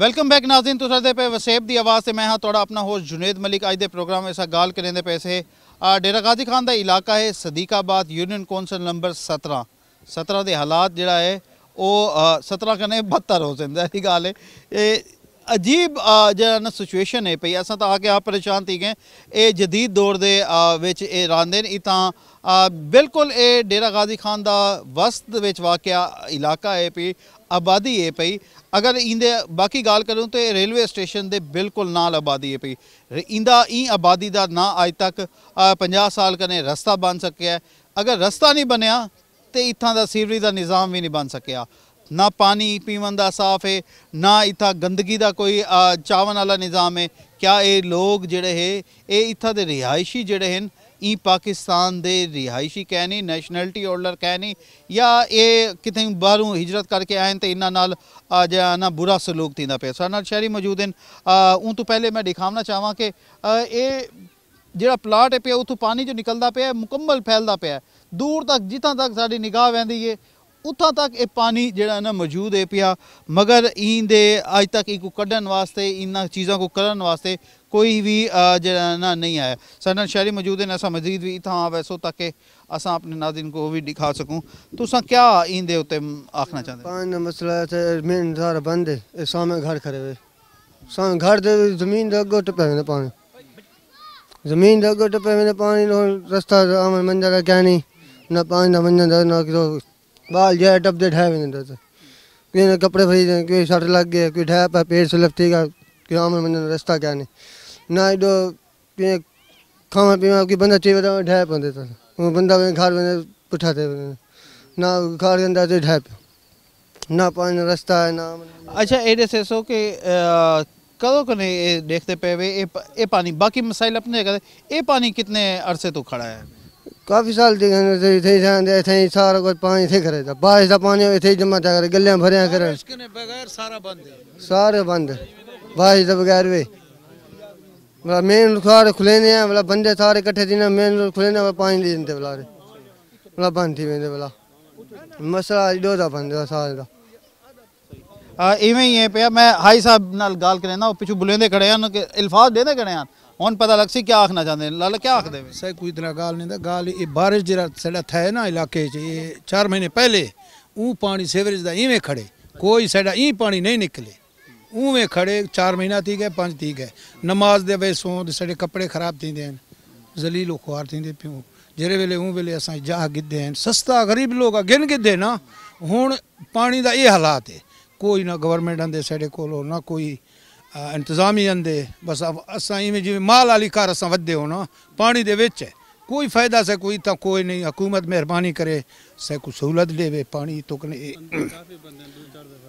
welcome back Nazreen ਤੁਸੀਂ ਦੇ ਪਏ ਵਸੇਬ ਦੀ ਆਵਾਜ਼ ਤੇ ਮੈਂ ਹਾਂ ਤੁਹਾਡਾ ਆਪਣਾ ਹੋਸਟ ਜੁਨੇਦ ਮਲਿਕ ਅੱਜ ਦੇ ਪ੍ਰੋਗਰਾਮ ਵਿੱਚ ਗੱਲ ਕਰਨ ਦੇ ਪੈਸੇ ਡੇਰਾ ਗਾਜ਼ੀ ਖਾਨ ਦਾ ਇਲਾਕਾ ਹੈ ਸਦੀਕਾਬਾਦ ਯੂਨੀਅਨ ਕੌਂਸਲ ਨੰਬਰ 17 17 ਦੇ ਹਾਲਾਤ ਜਿਹੜਾ ਹੈ ਉਹ 17 ਕਨੇ 72 ਹੋ ਜਾਂਦਾ ਇਹ ਗੱਲ ਹੈ ਇਹ ਅਜੀਬ ਜਿਹੜਾ ਨਾ ਸਿਚੁਏਸ਼ਨ ਹੈ ਪਈ ਅਸਾਂ ਤਾਂ ਆ ਕੇ ਆ ਪਰੇਸ਼ਾਨ ਤੀ ਗਏ ਇਹ ਜਦੀਦ ਦੌਰ ਦੇ ਵਿੱਚ ਇਹ ਰਾਂਦੇ ਨੇ ਤਾਂ ਬਿਲਕੁਲ ਇਹ ਡੇਰਾ ਗਾਜ਼ੀ ਖਾਨ ਦਾ ਵਸਤ ਵਿੱਚ ਵਾਕਿਆ ਇਲਾਕਾ ਹੈ ਪਈ ਆਬਾਦੀ ਹੈ ਪਈ ਅਗਰ ਇਹਦੇ ਬਾਕੀ ਗੱਲ ਕਰੂੰ ਤੇ ਰੇਲਵੇ ਸਟੇਸ਼ਨ ਦੇ ਬਿਲਕੁਲ ਨਾਲ ਆਬਾਦੀ ਹੈ ਪਈ ਇਹਦਾ ਇਹ ਆਬਾਦੀ ਦਾ ਨਾ ਅਜ ਤੱਕ 50 ਸਾਲ ਕਨੇ ਰਸਤਾ ਬਣ ਸਕਿਆ ਅਗਰ ਰਸਤਾ ਨਹੀਂ ਬਣਿਆ ਤੇ ਇਥਾਂ ਦਾ ਸੀਵਰੀ ਦਾ ਨਿਜ਼ਾਮ ਵੀ ਨਹੀਂ ਬਣ ਸਕਿਆ ਨਾ ਪਾਣੀ ਪੀਵਨ ਦਾ ਸਾਫ ਹੈ ਨਾ ਇਥਾਂ ਗੰਦਗੀ ਦਾ ਕੋਈ ਚਾਵਨ ਵਾਲਾ ਨਿਜ਼ਾਮ ਹੈ ਕਿਆ ਇਹ ਲੋਕ ਜਿਹੜੇ ਹੈ ਇਹ ਇਥਾਂ ਦੇ ਰਿਹਾਇਸ਼ੀ ਜਿਹੜੇ ਹਨ ਈ ਪਾਕਿਸਤਾਨ ਦੇ ਰਿਹਾਇਸ਼ੀ ਨਹੀਂ ਨੈਸ਼ਨੈਲਿਟੀ ਹੋਲਡਰ ਨਹੀਂ ਜਾਂ ਇਹ ਕਿਤੇ ਬਾਹਰੋਂ ਹਿਜਰਤ ਕਰਕੇ ਆਏ ਤੇ ਇਹਨਾਂ ਨਾਲ ਨਾ ਬੁਰਾ ਸਲੂਕ ਦਿੰਦਾ ਪਿਆ ਸਾਡੇ ਨਾਲ ਸ਼ਹਿਰੀ ਮੌਜੂਦ ਹਨ ਉਹ ਤੋਂ ਪਹਿਲੇ ਮੈਂ ਦਿਖਾਉਣਾ ਚਾਹਾਂ ਕਿ ਇਹ ਜਿਹੜਾ ਪਲਾਟ ਹੈ ਪਿਆ ਉਥੋਂ ਪਾਣੀ ਜੋ ਨਿਕਲਦਾ ਪਿਆ ਮੁਕੰਮਲ ਫੈਲਦਾ ਪਿਆ ਦੂਰ ਤੱਕ ਜਿੱਥਾਂ ਤੱਕ ਸਾਡੀ ਨਿਗਾਹ ਵੈਂਦੀ ਏ ਉੱਥਾਂ ਤੱਕ पानी ਪਾਣੀ ਜਿਹੜਾ ਨਾ ਮੌਜੂਦ ਹੈ ਪਿਆ ਮਗਰ ਇਹਦੇ ਅੱਜ ਤੱਕ ਇਹਨੂੰ ਕੱਢਣ ਵਾਸਤੇ ਇਹਨਾਂ ਚੀਜ਼ਾਂ ਕੋ ਕਰਨ ਵਾਸਤੇ ਕੋਈ ਵੀ ਜਿਹੜਾ ਨਾ ਨਹੀਂ ਆਇਆ ਸਾਡੇ ਸ਼ਹਿਰੀ ਮੌਜੂਦ ਹੈ ਅਸਾਂ ਮਜ਼ੀਦ ਵੀ ਇਥਾਂ ਵੈਸੋ ਤੱਕ असा अपने नादिन को भी दिखा सकूँ तुसा क्या इन उत्ते आखना चाहते पानी मसला है बंद है घर खड़े हुए घर जमीन अगो टपे पानी जमीन अगो टपे पानी रस्ता मंजा क्या नहीं ना पानी ना मंजा ना बाल जो टप दे ढाई महीने दस किसी ने कपड़े खरीदे कोई सट लग गए कोई ठह पा पेट से लपटी का कि आम मैंने रास्ता क्या नहीं ना एडो कि खावा पीवा कि बंदा चाहिए बता ठह पाते देता वो बंदा घर में पुठा थे ना खार के अंदर ठह पे ना पानी रस्ता है ना अच्छा ये से सो के कदों नहीं देखते पे वे ये पानी बाकी मसाइल अपने ये पानी कितने अरसे तो खड़ा है ਕਾਫੀ ਸਾਲ ਦੇ ਗਏ ਇੱਥੇ ਜਾਂਦੇ ਇੱਥੇ ਸਾਰਾ ਕੁਝ ਪਾਣੀ ਇੱਥੇ ਖਰੇ ਦਾ ਬਾਰਿਸ਼ ਦਾ ਪਾਣੀ ਇੱਥੇ ਜਮਾ ਜਾ ਕਰ ਗੱਲਿਆਂ ਭਰਿਆ ਕਰ ਇਸਕੇ ਬਗੈਰ ਸਾਰਾ ਬੰਦ ਸਾਰੇ ਬੰਦ ਬਾਰਿਸ਼ ਦੇ ਬਗੈਰ ਵੇ ਮਤਲਬ ਮੇਨ ਰੁਖਾਰ ਖੁਲੇ ਨੇ ਆ ਮਤਲਬ ਬੰਦੇ ਸਾਰੇ ਇਕੱਠੇ ਦਿਨ ਮੇਨ ਖੁਲੇ ਨੇ ਪਾਣੀ ਦੇ ਦਿੰਦੇ ਬਲਾ ਮਤਲਬ ਬੰਦ ਹੀ ਵੇਂਦੇ ਬਲਾ ਮਸਲਾ ਇਡੋ ਦਾ ਬੰਦੇ ਸਾਰੇ ਦਾ ਇਵੇਂ ਹੀ ਹੈ ਪਿਆ ਮੈਂ ਹਾਈ ਸਾਹਿਬ ਨਾਲ ਗੱਲ ਕਰੇ ਨਾ ਉਹ ਪਿੱਛੇ ਬੁਲੇਂਦੇ ਖੜੇ ਹਨ ਕਿ ਇਲਫਾਜ਼ ਦੇਦੇ ਖੜੇ ਹਨ ਹੁਣ ਪਤਾ ਲੱਗ ਸੀ ਕੀ ਆਖਣਾ ਚਾਹੁੰਦੇ ਨੇ ਲਾਲਾ ਕੀ ਆਖਦੇ ਨੇ ਸਹੀ ਕੋਈ ਇਤਨਾ ਗਾਲ ਨਹੀਂ ਦਾ ਗਾਲ ਇਹ ਬਾਰਿਸ਼ ਜਿਹੜਾ ਸਾਡਾ ਥਾ ਨਾ ਇਲਾਕੇ 'ਚ ਇਹ 4 ਮਹੀਨੇ ਪਹਿਲੇ ਉਹ ਪਾਣੀ ਸੇਵਰੇਜ ਦਾ ਇਵੇਂ ਖੜੇ ਕੋਈ ਸਾਡਾ ਇਹ ਪਾਣੀ ਨਹੀਂ ਨਿਕਲੇ ਉਵੇਂ ਖੜੇ 4 ਮਹੀਨਾ ਥੀ ਗਏ 5 ਥੀ ਗਏ ਨਮਾਜ਼ ਦੇ ਵੇ ਸੋਂ ਸਾਡੇ ਕੱਪੜੇ ਖਰਾਬ ਥੀਂਦੇ ਹਨ ਜ਼ਲੀਲ ਖੁਆਰ ਥੀਂਦੇ ਪਿਓ ਜਿਹੜੇ ਵੇਲੇ ਉਹ ਵੇਲੇ ਅਸਾਂ ਜਾਹ ਗਿੱਦੇ ਹਨ ਸਸਤਾ ਗਰੀਬ ਲੋਕ ਗਿਣ ਗਿੱਦੇ ਨਾ ਹੁਣ ਪਾਣੀ ਦਾ ਇਹ ਹਾਲਾਤ ਹੈ ਕੋਈ ਨਾ ਗਵਰਨਮੈਂਟਾਂ ਦੇ ਸਾਡੇ ਕੋਲੋਂ ਨਾ ਕੋਈ ਇੰਤਜ਼ਾਮੀ ਅੰਦੇ ਬਸ ਅਸਾਂ ਇਵੇਂ ਜਿਵੇਂ ਮਾਲ ਵਾਲੀ ਘਰ ਅਸਾਂ ਵੱਧੇ ਹੋਣਾ ਪਾਣੀ ਦੇ ਵਿੱਚ ਹੈ ਕੋਈ ਫਾਇਦਾ ਸੇ ਕੋਈ ਤਾਂ ਕੋਈ ਨਹੀਂ ਹਕੂਮਤ ਮਿਹਰਬਾਨੀ ਕਰੇ ਸੇ ਕੋ ਸਹੂਲਤ ਦੇਵੇ ਪਾਣੀ ਤੁਕਨ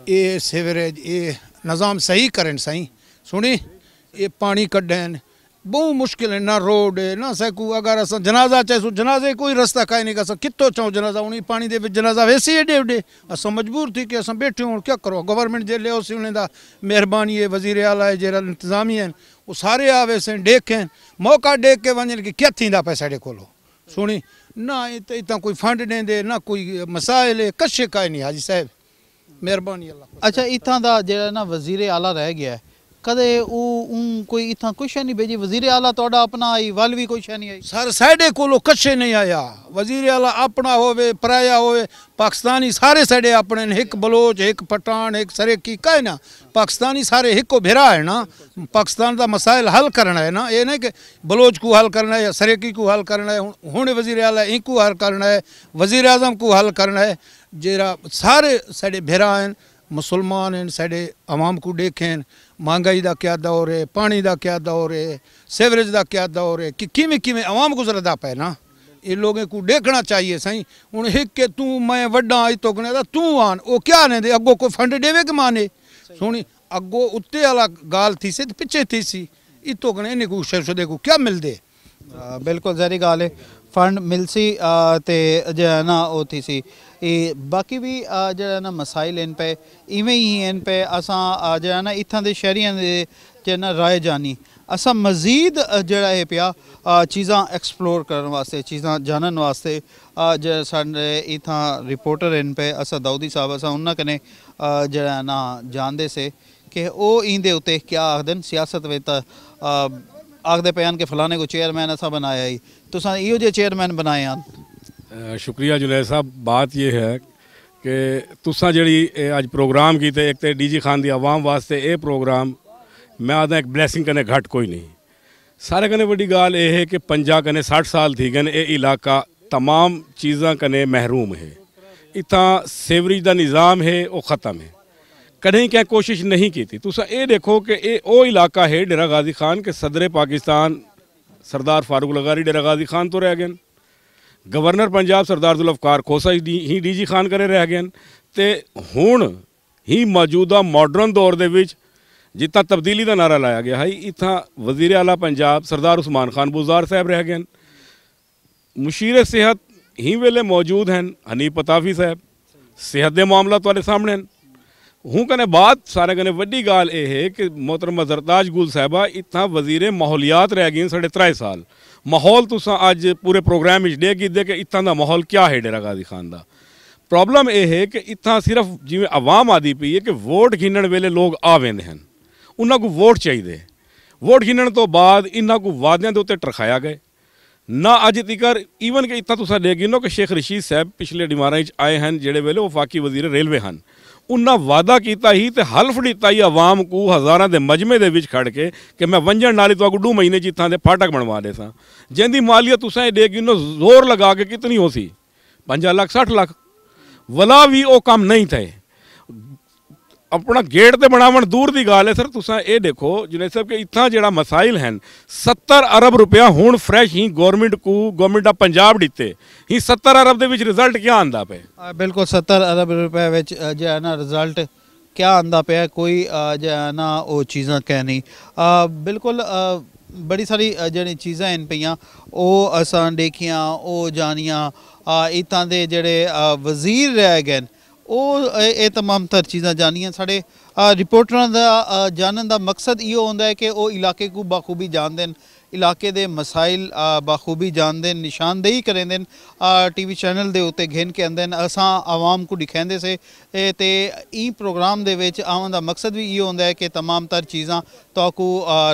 ਇਹ ਸਿਵਰੇਜ ਇਹ ਨਿਜ਼ਾਮ ਸਹੀ ਕਰਨ ਸਹੀ ਸੁਣੀ ਇਹ ਪਾਣੀ ਕੱਢਣ बहु मुश्किल है ना रोड ना सकू अगर अस जनाजा चाहूँ जनाजे कोई रस्ता काई नहीं अस कितो चाहूँ जनाजा उन पानी के जनाजा वैसे ही एडे एडे अस मजबूर थी कि अस बैठे हूँ क्या करो गवर्नमेंट जे लिया उन्हें दा मेहरबानी है वजीर आला है जरा इंतजामी हैं वो सारे आवे से देखें मौका देख के वन कि क्या थी पे साढ़े को सुनी ना इतना कोई फंड दे ना कोई मसाइल है कशे काई नहीं हाजी साहब मेहरबानी अच्छा इतना का जरा वजीर आला रह गया है ਕਦੇ ਉਹ ਉਂ ਕੋਈ ਇਥਾਂ ਕੁਛ ਨਹੀਂ ਭੇਜੀ ਵਜ਼ੀਰ ਆਲਾ ਤੁਹਾਡਾ ਆਪਣਾ ਆਈ ਵੱਲ ਵੀ ਕੁਛ ਨਹੀਂ ਆਈ ਸਰ ਸਾਡੇ ਕੋਲੋਂ ਕੱਛੇ ਨਹੀਂ ਆਇਆ ਵਜ਼ੀਰ ਆਲਾ ਆਪਣਾ ਹੋਵੇ ਪਰਾਇਆ ਹੋਵੇ ਪਾਕਿਸਤਾਨੀ ਸਾਰੇ ਸਾਡੇ ਆਪਣੇ ਨੇ ਇੱਕ ਬਲੋਚ ਇੱਕ ਪਟਾਨ ਇੱਕ ਸਰੇਕੀ ਕਾ ਹੈ ਨਾ ਪਾਕਿਸਤਾਨੀ ਸਾਰੇ ਇੱਕੋ ਭੇਰਾ ਹੈ ਨਾ ਪਾਕਿਸਤਾਨ ਦਾ ਮਸਾਇਲ ਹੱਲ ਕਰਨਾ ਹੈ ਨਾ ਇਹ ਨਹੀਂ ਕਿ बलोच को हल करना है या सरेकी को हल करना है हूँ वजीर अला इनको हल करना है वजीर अजम को हल करना है जरा सारे साढ़े भेरा मुसलमान हैं साढ़े आवाम को देखें ਮਹਿੰਗਾਈ ਦਾ ਕਿਆ ਦੌਰ ਹੈ ਪਾਣੀ ਦਾ ਕਿਆ ਦੌਰ ਹੈ ਸੇਵਰੇਜ ਦਾ ਕਿਆ ਦੌਰ ਹੈ ਕਿ ਕਿਵੇਂ ਕਿਵੇਂ ਆਵਾਮ ਗੁਜ਼ਰਦਾ ਪੈ ਨਾ ਇਹ ਲੋਕਾਂ ਨੂੰ ਦੇਖਣਾ ਚਾਹੀਏ ਸਹੀ ਹੁਣ ਇੱਕ ਕਿ ਤੂੰ ਮੈਂ ਵੱਡਾ ਅਜ ਤੋਕਨੇ ਦਾ ਤੂੰ ਆਨ ਉਹ ਕਿਆ ਨੇ ਦੇ ਅੱਗੋ ਕੋ ਫੰਡ ਦੇਵੇ ਕਿ ਮਾਨੇ ਸੋਣੀ ਅੱਗੋ ਉੱਤੇ ਵਾਲਾ ਗਾਲ ਥੀ ਸੀ ਤੇ ਪਿੱਛੇ ਥੀ ਸੀ ਇਹ ਤੋਕਨੇ ਨੇ ਕੋ ਸ਼ਰਸ਼ ਦੇ ਕੋ ਕਿਆ ਮਿਲਦੇ ਬਿਲਕੁਲ ਜ਼ਰੀ ਗਾਲ ਹੈ ਫੰਡ ਮਿਲ ਸੀ ਤੇ ਨਾ ਉਹ ਥੀ ਸੀ ਬਾਕੀ ਵੀ ਜਿਹੜਾ ਨਾ ਮਸਾਇਲ ਹਨ ਪਏ ਇਵੇਂ ਹੀ ਹਨ ਪਏ ਅਸਾਂ ਜਿਹੜਾ ਨਾ ਇੱਥਾਂ ਦੇ ਸ਼ਹਿਰੀਆਂ ਦੇ ਜਿਹੜਾ ਨਾ ਰਾਏ ਜਾਨੀ असा मजीद जड़ा है पिया चीज़ा एक्सप्लोर करने वास्ते चीज़ा जानने वास्ते जो साढ़े रिपोर्टर इन पे असा दाऊदी साहब असा उन्होंने कने ना जानते से कि वो इंदे उत्ते क्या आखदन सियासत विच आखते पे कि फलाने को चेयरमैन असा बनाया ही तुसा इो चेयरमैन बनाए हैं ਸ਼ੁਕਰੀਆ ਜੁਲੈ ਸਾਹਿਬ ਬਾਤ ਇਹ ਹੈ ਕਿ ਤੁਸੀਂ ਜਿਹੜੀ प्रोग्राम ਪ੍ਰੋਗਰਾਮ ਕੀਤੇ ਇੱਕ ਤੇ ਡੀਜੀ ਖਾਨ ਦੀ ਆਵਾਮ ਵਾਸਤੇ ਇਹ ਪ੍ਰੋਗਰਾਮ ਮੈਂ ਆਦਾ ਇੱਕ ਬਲੇਸਿੰਗ ਕਨੇ ਘਟ ਕੋਈ ਨਹੀਂ सारे कने बड़ी गाल ये है कि पंजा कने साठ साल थी गए ये इलाका तमाम चीज़ा कने महरूम है इतना सेवरेज का निज़ाम है वह ख़त्म है कहीं क्या कोशिश नहीं की थी तुसा ये देखो कि इलाका है डेरा गाजी खान के सदरे पाकिस्तान सरदार फारूक लगारी डेरा गाजी खान तो रह गए ਗਵਰਨਰ ਪੰਜਾਬ ਸਰਦਾਰ ਦੁਲਫਕਾਰ ਖੋਸਾ ਹੀ ਡੀਜੀ ਖਾਨ ਕਰੇ ਰਹਿ ਗਏ ਹਨ ਤੇ ਹੁਣ ਹੀ ਮੌਜੂਦਾ ਮਾਡਰਨ ਦੌਰ ਦੇ ਵਿੱਚ ਜਿੱਤਾ ਤਬਦੀਲੀ ਦਾ ਨਾਰਾ ਲਾਇਆ ਗਿਆ ਹੈ ਇਥਾਂ ਵਜ਼ੀਰ ਆਲਾ ਪੰਜਾਬ ਸਰਦਾਰ ਉਸਮਾਨ ਖਾਨ ਬੁਜ਼ਾਰ ਸਾਹਿਬ ਰਹਿ ਗਏ ਹਨ ਮੁਸ਼ੀਰ ਸਿਹਤ ਹੀ ਵੇਲੇ ਮੌਜੂਦ ਹਨ ਹਨੀ ਪਤਾਫੀ ਸਾਹਿਬ ਸਿਹਤ ਦੇ ਮਾਮਲਾ ਤੁਹਾਡੇ ਸਾਹਮਣੇ ਹਨ हूँ कने बाद सारे कने वही गल यह है कि मोहतरमा जरताज गुल साहबा इतना वजीरे माहौलियात रह गई साढ़े त्रै साल माहौल तुस अज पूरे प्रोग्राम देख कीते कि इतना का माहौल क्या है डेरा गाजी खान का प्रॉब्लम यह है कि इतना सिर्फ जिमें आवाम आदि पी है कि वोट गिनण वेले लोग आ हैं उन्होंने को वोट चाहिए वोट गिनण तो बाद इन्हों को वादों के उत्ते टरखाया गए ना अज तिकर ईवन कि इतना तुम देख गिनो कि शेख रशीद साहब पिछले डिमारा आए हैं जोड़े वेले वो फाकी वजीर रेलवे हैं ਉਹਨਾਂ ਵਾਅਦਾ ਕੀਤਾ ਹੀ ਤੇ ਹਲਫ ਦਿੱਤਾ ਹੀ ਆਵਾਮ ਨੂੰ ਹਜ਼ਾਰਾਂ ਦੇ ਮਜਮੇ ਦੇ ਵਿੱਚ ਖੜ ਕੇ ਕਿ ਮੈਂ ਵੰਜਣ ਨਾਲੇ ਤੋਂ ਗੁੱਡੂ ਮਹੀਨੇ ਚ ਦੇ ਫਾਟਕ ਬਣਵਾ ਦੇ ਸਾਂ ਜਿੰਦੀ ਮਾਲੀਅਤ ਤੁਸੀਂ ਦੇ ਕਿ ਉਹਨੂੰ ਜ਼ੋਰ ਲਗਾ ਕੇ ਕਿਤਨੀ ਹੋ ਸੀ 5 ਲੱਖ 60 ਲੱਖ ਵਲਾ ਵੀ ਉਹ ਕੰਮ ਨਹੀਂ ਥੇ ਆਪਣਾ ਗੇਟ ਤੇ ਬਣਾਉਣ ਦੂਰ ਦੀ ਗੱਲ ਹੈ ਸਰ ਤੁਸੀਂ ਇਹ ਦੇਖੋ ਜੁਨੇਦ ਸਾਹਿਬ ਕਿ ਇਤਨਾ ਜਿਹੜਾ ਮਸਾਇਲ ਹਨ 70 ਅਰਬ ਰੁਪਿਆ ਹੁਣ ਫਰੈਸ਼ ਹੀ ਗਵਰਨਮੈਂਟ ਕੋ ਗਵਰਨਮੈਂਟ ਆ ਪੰਜਾਬ ਦਿੱਤੇ ਹੀ 70 ਅਰਬ ਦੇ ਵਿੱਚ ਰਿਜ਼ਲਟ ਕੀ ਆਂਦਾ ਪਿਆ ਬਿਲਕੁਲ 70 ਅਰਬ ਰੁਪਏ ਵਿੱਚ ਜਿਹੜਾ ਹੈ ਨਾ ਰਿਜ਼ਲਟ ਕਿਆ ਆਂਦਾ ਪਿਆ ਕੋਈ ਜਿਹੜਾ ਨਾ ਉਹ ਚੀਜ਼ਾਂ ਕਹਿ ਨਹੀਂ ਬਿਲਕੁਲ ਬੜੀ ਸਾਰੀ ਜਿਹੜੀ ਚੀਜ਼ਾਂ ਹਨ ਪਈਆਂ ਉਹ ਅਸਾਂ ਦੇਖੀਆਂ ਉਹ ਜਾਣੀਆਂ ਇਤਾਂ ਦੇ ਜਿਹੜੇ ਵਜ਼ੀਰ ਰਹਿ ਗਏ ਉਹ ਇਹ तमाम ਤਰ ਚੀਜ਼ਾਂ ਜਾਣੀਆਂ ਸਾਡੇ ਰਿਪੋਰਟਰਾਂ ਦਾ ਜਾਣਨ ਦਾ ਮਕਸਦ ਇਹ ਹੁੰਦਾ ਹੈ ਕਿ ਉਹ ਇਲਾਕੇ ਨੂੰ ਬਾਖੂਬੀ ਜਾਣਦੇ ਨੇ ਇਲਾਕੇ ਦੇ ਮਸਾਇਲ ਬਾਖੂਬੀ ਜਾਣਦੇ ਨੇ ਨਿਸ਼ਾਨਦੇਹੀ ਕਰਦੇ ਨੇ ਟੀਵੀ ਚੈਨਲ ਦੇ ਉੱਤੇ ਘੇਨ ਕੇ ਆਂਦੇ ਨੇ ਅਸਾਂ ਆਵਾਮ ਨੂੰ ਦਿਖਾਉਂਦੇ ਸੇ ਤੇ ਇਹ ਪ੍ਰੋਗਰਾਮ ਦੇ ਵਿੱਚ ਆਉਣ ਦਾ ਮਕਸਦ ਵੀ ਇਹ ਹੁੰਦਾ ਹੈ ਕਿ तमाम ਤਰ ਚੀਜ਼ਾਂ ਤਾਕੂ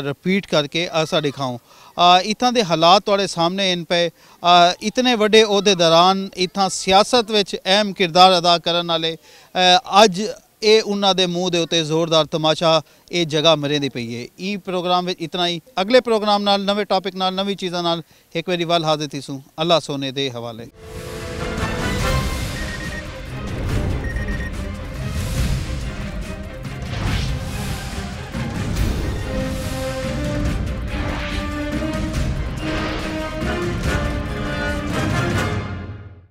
ਰਿਪੀਟ ਕਰਕੇ ਅਸਾਂ ਦਿਖਾਉਂ ਇਥਾਂ ਦੇ ਹਾਲਾਤ ਤੁਹਾਡੇ ਸਾਹਮਣੇ ਇਨ ਪਏ ਇਤਨੇ ਵੱਡੇ ਅਹੁਦੇ ਦੌਰਾਨ ਇਥਾਂ ਸਿਆਸਤ ਵਿੱਚ ਅਹਿਮ ਕਿਰਦਾਰ ਅਦਾ ਕਰਨ ਵਾਲੇ ਅੱਜ ਇਹ ਉਹਨਾਂ ਦੇ ਮੂੰਹ ਦੇ ਉੱਤੇ ਜ਼ੋਰਦਾਰ ਤਮਾਸ਼ਾ ਇਹ ਜਗ੍ਹਾ ਮਰੇਂਦੀ ਪਈ ਹੈ ਇਹ ਪ੍ਰੋਗਰਾਮ ਵਿੱਚ ਇਤਨਾ ਹੀ ਅਗਲੇ ਪ੍ਰੋਗਰਾਮ ਨਾਲ ਨਵੇਂ ਟਾਪਿਕ ਨਾਲ ਨਵੀਂ ਚੀਜ਼ਾਂ ਨਾਲ ਇੱਕ ਵਾਰੀ ਵੱਲ ਹਾਜ਼ਰ ਤੀਸੂ ਅੱਲਾ ਸੋਨੇ ਦੇ ਹਵਾਲੇ